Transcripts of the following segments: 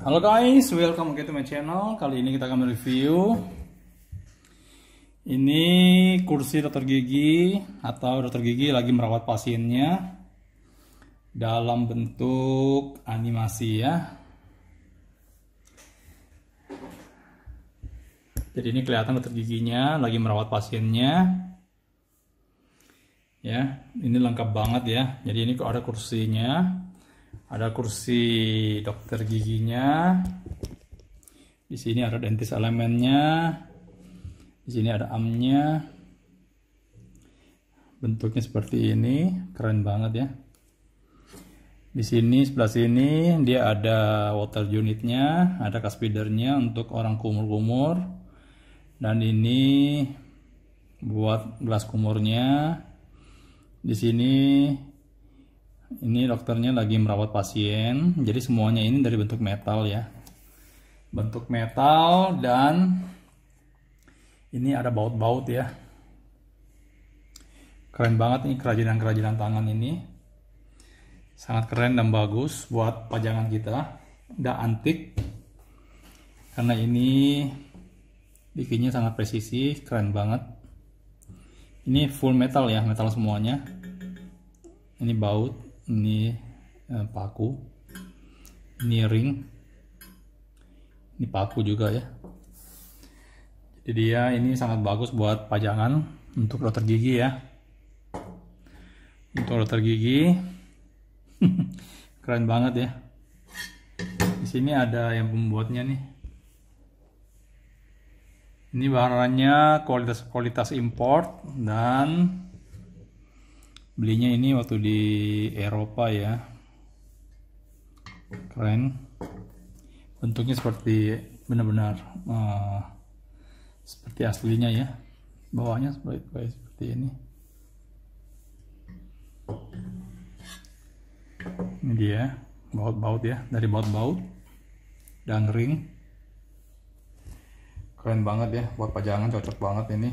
Halo guys, welcome back to my channel. Kali ini kita akan mereview ini kursi dokter gigi atau dokter gigi lagi merawat pasiennya dalam bentuk animasi ya. Jadi ini kelihatan dokter giginya lagi merawat pasiennya. Ya, ini lengkap banget ya. Jadi ini ada kursinya ada kursi dokter giginya di sini ada dentist elemennya di sini ada amnya bentuknya seperti ini keren banget ya di sini sebelah sini dia ada water unitnya ada kaspidernya untuk orang kumur-kumur dan ini buat gelas kumurnya di sini ini dokternya lagi merawat pasien jadi semuanya ini dari bentuk metal ya bentuk metal dan ini ada baut-baut ya keren banget ini kerajinan-kerajinan tangan ini sangat keren dan bagus buat pajangan kita udah antik karena ini bikinnya sangat presisi keren banget ini full metal ya metal semuanya ini baut ini eh, paku ini ring ini paku juga ya jadi dia ini sangat bagus buat pajangan untuk router gigi ya untuk router gigi keren banget ya di sini ada yang pembuatnya nih ini bahannya kualitas kualitas import dan belinya ini waktu di Eropa ya keren bentuknya seperti benar-benar uh, seperti aslinya ya bawahnya seperti seperti ini ini dia baut-baut ya dari baut-baut dan ring keren banget ya buat pajangan cocok banget ini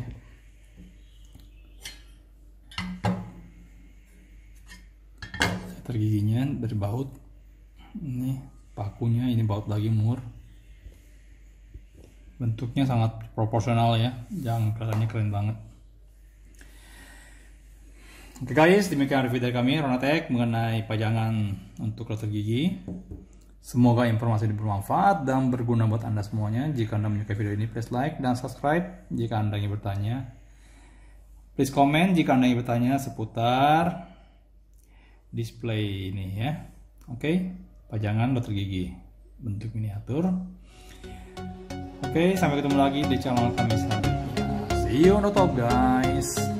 tergiginya dari baut ini pakunya ini baut lagi mur bentuknya sangat proporsional ya yang kelihatannya keren banget Oke guys, demikian review dari kami Ronatek mengenai pajangan untuk dokter gigi. Semoga informasi ini bermanfaat dan berguna buat Anda semuanya. Jika Anda menyukai video ini, please like dan subscribe jika Anda ingin bertanya. Please comment jika Anda ingin bertanya seputar display ini ya oke pajangan dokter gigi bentuk miniatur oke sampai ketemu lagi di channel kami selanjutnya see you on the top guys